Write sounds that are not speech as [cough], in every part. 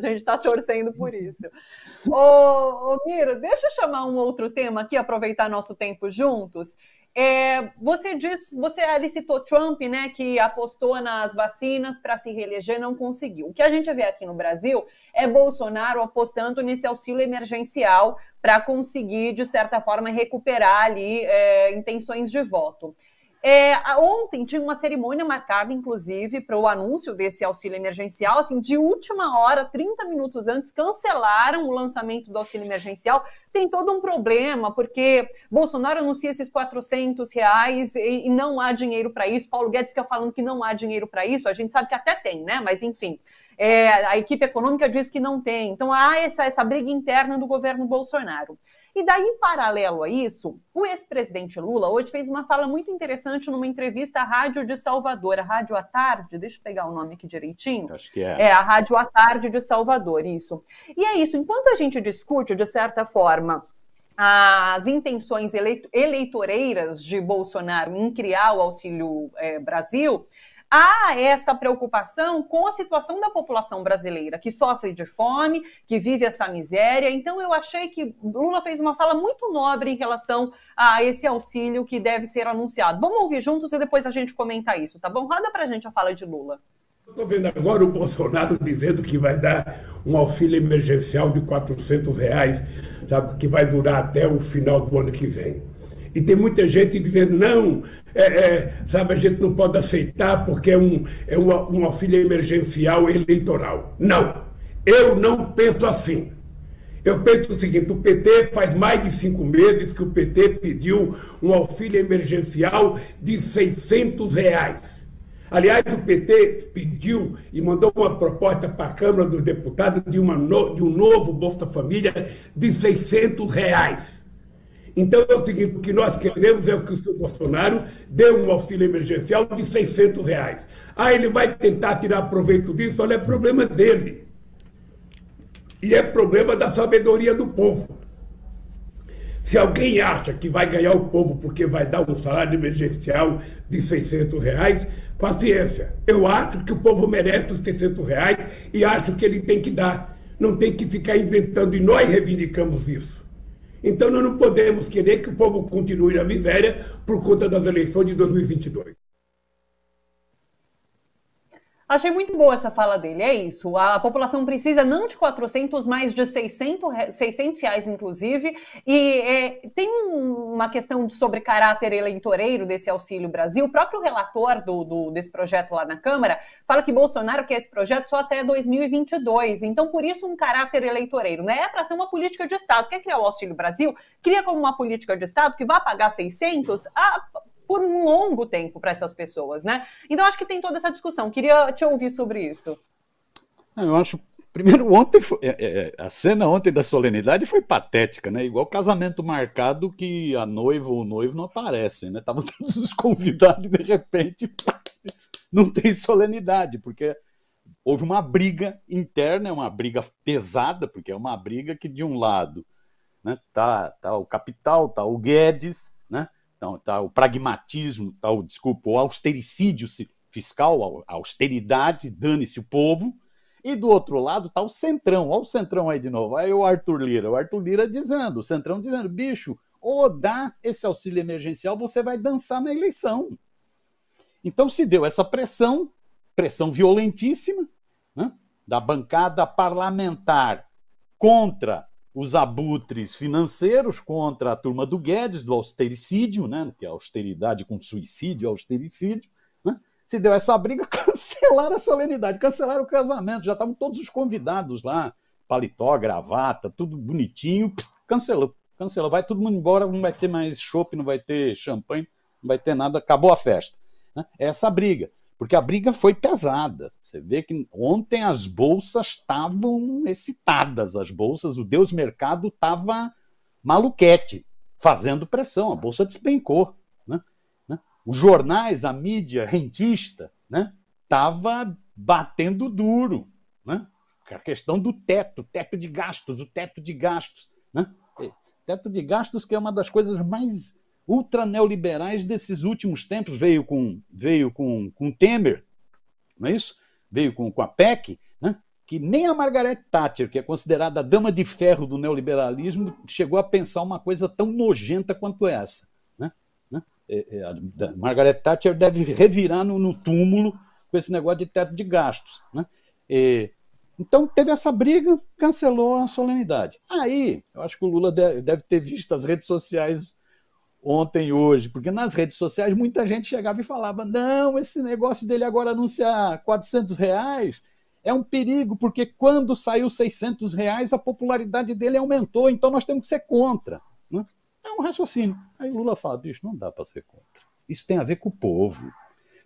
A gente está torcendo por uhum. isso. Ô, ô, Miro, deixa eu chamar um outro tema aqui, aproveitar nosso tempo juntos. É, você disse, você licitou Trump, né, que apostou nas vacinas para se reeleger, não conseguiu. O que a gente vê aqui no Brasil é Bolsonaro apostando nesse auxílio emergencial para conseguir, de certa forma, recuperar ali é, intenções de voto. É, ontem tinha uma cerimônia marcada, inclusive, para o anúncio desse auxílio emergencial. Assim, de última hora, 30 minutos antes, cancelaram o lançamento do auxílio emergencial. Tem todo um problema, porque Bolsonaro anuncia esses 400 reais e, e não há dinheiro para isso. Paulo Guedes fica falando que não há dinheiro para isso. A gente sabe que até tem, né? Mas, enfim. É, a equipe econômica diz que não tem. Então há essa, essa briga interna do governo Bolsonaro. E daí, em paralelo a isso, o ex-presidente Lula hoje fez uma fala muito interessante numa entrevista à Rádio de Salvador, a Rádio à Tarde, deixa eu pegar o nome aqui direitinho. Acho que é. É, a Rádio à Tarde de Salvador, isso. E é isso, enquanto a gente discute, de certa forma, as intenções eleitoreiras de Bolsonaro em criar o Auxílio é, Brasil, há essa preocupação com a situação da população brasileira, que sofre de fome, que vive essa miséria. Então, eu achei que Lula fez uma fala muito nobre em relação a esse auxílio que deve ser anunciado. Vamos ouvir juntos e depois a gente comenta isso, tá bom? Roda para a gente a fala de Lula. Estou vendo agora o Bolsonaro dizendo que vai dar um auxílio emergencial de 400 reais, sabe, que vai durar até o final do ano que vem. E tem muita gente dizendo, não, é, é, sabe, a gente não pode aceitar porque é, um, é uma, uma filha emergencial eleitoral. Não, eu não penso assim. Eu penso o seguinte: o PT faz mais de cinco meses que o PT pediu um auxílio emergencial de 600 reais. Aliás, o PT pediu e mandou uma proposta para a Câmara dos Deputados de, uma no, de um novo Bolsa Família de 600 reais. Então é o seguinte, o que nós queremos é que o senhor Bolsonaro dê um auxílio emergencial de 600 reais. Ah, ele vai tentar tirar proveito disso, olha, é problema dele. E é problema da sabedoria do povo. Se alguém acha que vai ganhar o povo porque vai dar um salário emergencial de 600 reais, paciência. Eu acho que o povo merece os 600 reais e acho que ele tem que dar. Não tem que ficar inventando, e nós reivindicamos isso. Então, nós não podemos querer que o povo continue na miséria por conta das eleições de 2022. Achei muito boa essa fala dele, é isso. A população precisa não de 400, mas de 600, 600 reais, inclusive. E é, tem uma questão sobre caráter eleitoreiro desse Auxílio Brasil. O próprio relator do, do, desse projeto lá na Câmara fala que Bolsonaro quer esse projeto só até 2022. Então, por isso, um caráter eleitoreiro. Né? É para ser uma política de Estado. Quer criar o Auxílio Brasil? Cria como uma política de Estado que vai pagar 600? por um longo tempo para essas pessoas, né? Então acho que tem toda essa discussão. Queria te ouvir sobre isso. Ah, eu acho Primeiro, ontem foi, é, é, a cena ontem da solenidade foi patética, né? Igual casamento marcado que a noiva ou o noivo não aparecem, né? Estavam [laughs] todos os convidados e de repente [laughs] não tem solenidade, porque houve uma briga interna, é uma briga pesada, porque é uma briga que de um lado, né, tá, tá o capital, tá o Guedes, né? Então, tá o pragmatismo, tá o, desculpa, o austericídio fiscal, a austeridade, dane-se o povo. E do outro lado tá o Centrão, olha o Centrão aí de novo, aí o Arthur Lira, o Arthur Lira dizendo, o Centrão dizendo, bicho, ou dá esse auxílio emergencial, você vai dançar na eleição. Então se deu essa pressão, pressão violentíssima, né, da bancada parlamentar contra os abutres financeiros contra a turma do Guedes, do austericídio, né, que é austeridade com suicídio, austericídio, né, se deu essa briga, [laughs] cancelaram a solenidade, cancelaram o casamento, já estavam todos os convidados lá, paletó, gravata, tudo bonitinho, pss, cancelou, cancelou, vai todo mundo embora, não vai ter mais chopp, não vai ter champanhe, não vai ter nada, acabou a festa. Né, é essa briga porque a briga foi pesada. Você vê que ontem as bolsas estavam excitadas, as bolsas, o Deus Mercado estava maluquete, fazendo pressão, a bolsa despencou. Né? né? Os jornais, a mídia rentista, estava né? batendo duro. Né? A questão do teto, teto de gastos, o teto de gastos. Né? Teto de gastos que é uma das coisas mais ultra neoliberais desses últimos tempos, veio com veio com, com Temer, não é isso? Veio com, com a PEC, né? que nem a Margaret Thatcher, que é considerada a dama de ferro do neoliberalismo, chegou a pensar uma coisa tão nojenta quanto essa. Né? né? É, é, Margaret Thatcher deve revirar no, no, túmulo com esse negócio de teto de gastos. Né? É, então teve essa briga, cancelou a solenidade. Aí, eu acho que o Lula deve ter visto as redes sociais ontem, hoje, porque nas redes sociais muita gente chegava e falava: não, esse negócio dele agora anunciar 400 reais é um perigo, porque quando saiu 600 reais a popularidade dele aumentou, então nós temos que ser contra. Né? É um raciocínio. Aí Lula fala: bicho, não dá para ser contra. Isso tem a ver com o povo.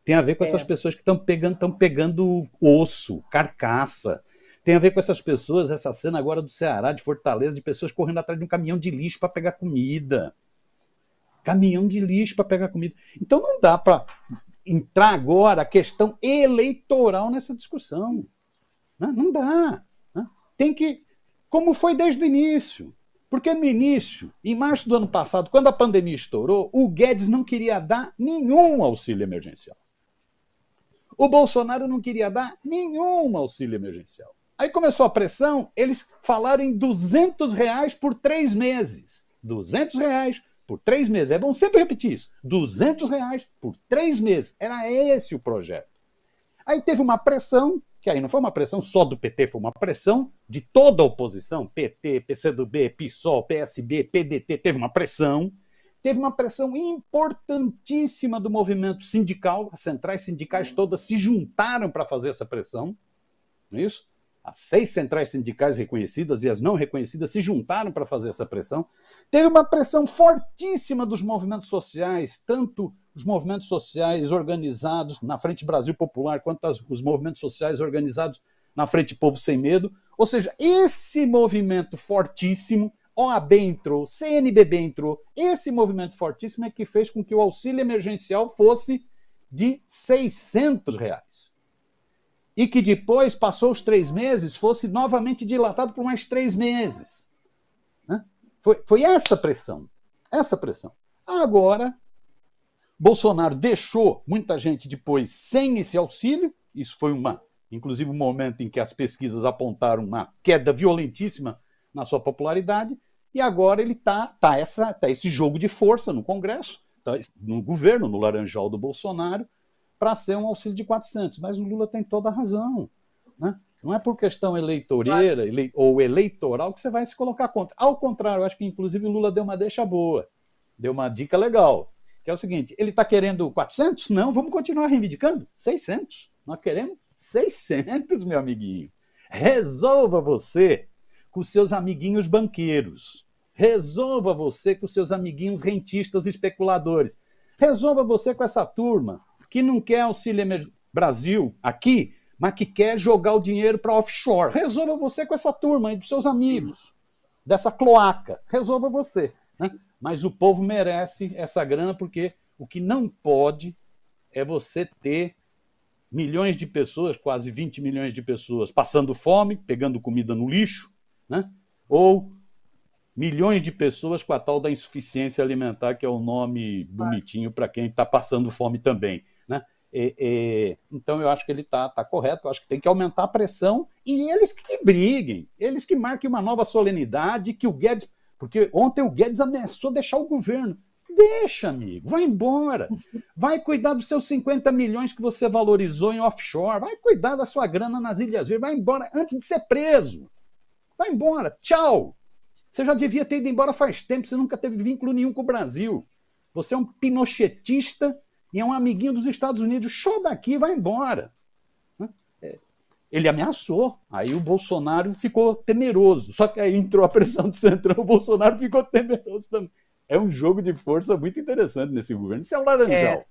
Tem a ver com é. essas pessoas que estão pegando, estão pegando osso, carcaça. Tem a ver com essas pessoas, essa cena agora do Ceará, de Fortaleza, de pessoas correndo atrás de um caminhão de lixo para pegar comida caminhão de lixo para pegar comida. Então não dá para entrar agora a questão eleitoral nessa discussão. Né? Não dá. Né? Tem que, como foi desde o início. Porque no início, em março do ano passado, quando a pandemia estourou, o Guedes não queria dar nenhum auxílio emergencial. O Bolsonaro não queria dar nenhum auxílio emergencial. Aí começou a pressão, eles falaram em 200 reais por três meses. 200 reais por três meses. É bom sempre repetir isso. 200 reais por três meses. Era esse o projeto. Aí teve uma pressão, que aí não foi uma pressão só do PT, foi uma pressão de toda a oposição. PT, PCdoB, PSOL, PSB, PDT, teve uma pressão. Teve uma pressão importantíssima do movimento sindical. As centrais sindicais todas se juntaram para fazer essa pressão. Não é isso? As seis centrais sindicais reconhecidas e as não reconhecidas se juntaram para fazer essa pressão. Teve uma pressão fortíssima dos movimentos sociais, tanto os movimentos sociais organizados na Frente Brasil Popular, quanto as, os movimentos sociais organizados na Frente Povo Sem Medo. Ou seja, esse movimento fortíssimo, OAB entrou, CNBB entrou, esse movimento fortíssimo é que fez com que o auxílio emergencial fosse de 600 reais e que depois, passou os três meses, fosse novamente dilatado por mais três meses. Né? Foi, foi essa pressão, essa pressão. Agora, Bolsonaro deixou muita gente depois sem esse auxílio, isso foi uma, inclusive um momento em que as pesquisas apontaram uma queda violentíssima na sua popularidade, e agora ele está tá tá, tá esse jogo de força no Congresso, tá, no governo, no laranjal do Bolsonaro, para ser um auxílio de 400. Mas o Lula tem toda a razão. Né? Não é por questão eleitoreira ele, ou eleitoral que você vai se colocar contra. Ao contrário, eu acho que inclusive o Lula deu uma deixa boa, deu uma dica legal, que é o seguinte: ele está querendo 400? Não, vamos continuar reivindicando 600. Nós queremos 600, meu amiguinho. Resolva você com seus amiguinhos banqueiros. Resolva você com seus amiguinhos rentistas especuladores. Resolva você com essa turma que não quer auxílio Brasil aqui, mas que quer jogar o dinheiro para offshore. Resolva você com essa turma aí, dos seus amigos, dessa cloaca. Resolva você. Né? Mas o povo merece essa grana, porque o que não pode é você ter milhões de pessoas, quase 20 milhões de pessoas, passando fome, pegando comida no lixo, né? ou milhões de pessoas com a tal da insuficiência alimentar, que é o um nome bonitinho para quem está passando fome também. E, e, então eu acho que ele está tá correto, eu acho que tem que aumentar a pressão e eles que briguem, eles que marquem uma nova solenidade, que o Guedes. Porque ontem o Guedes ameaçou deixar o governo. Deixa, amigo, vai embora. Vai cuidar dos seus 50 milhões que você valorizou em offshore, vai cuidar da sua grana nas Ilhas Verdes, vai embora antes de ser preso. Vai embora, tchau. Você já devia ter ido embora faz tempo, você nunca teve vínculo nenhum com o Brasil. Você é um pinochetista e é um amiguinho dos Estados Unidos. Show daqui, vai embora. Né? É, ele ameaçou, aí o Bolsonaro ficou temeroso. Só que aí entrou a pressão do Centrão, [laughs] o Bolsonaro ficou temeroso também. É um jogo de força muito interessante nesse governo. Isso é o Laranjal. É.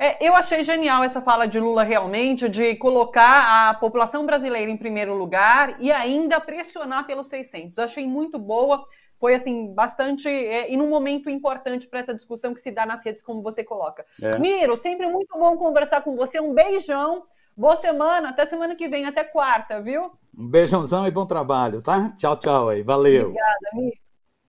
É, eu achei genial essa fala de Lula realmente, de colocar a população brasileira em primeiro lugar e ainda pressionar pelos 600. achei muito boa foi assim bastante é, e num momento importante para essa discussão que se dá nas redes, como você coloca. É. Miro, sempre muito bom conversar com você. Um beijão, boa semana, até semana que vem, até quarta, viu? Um beijãozão e bom trabalho, tá? Tchau, tchau aí, valeu. Obrigada, Miro.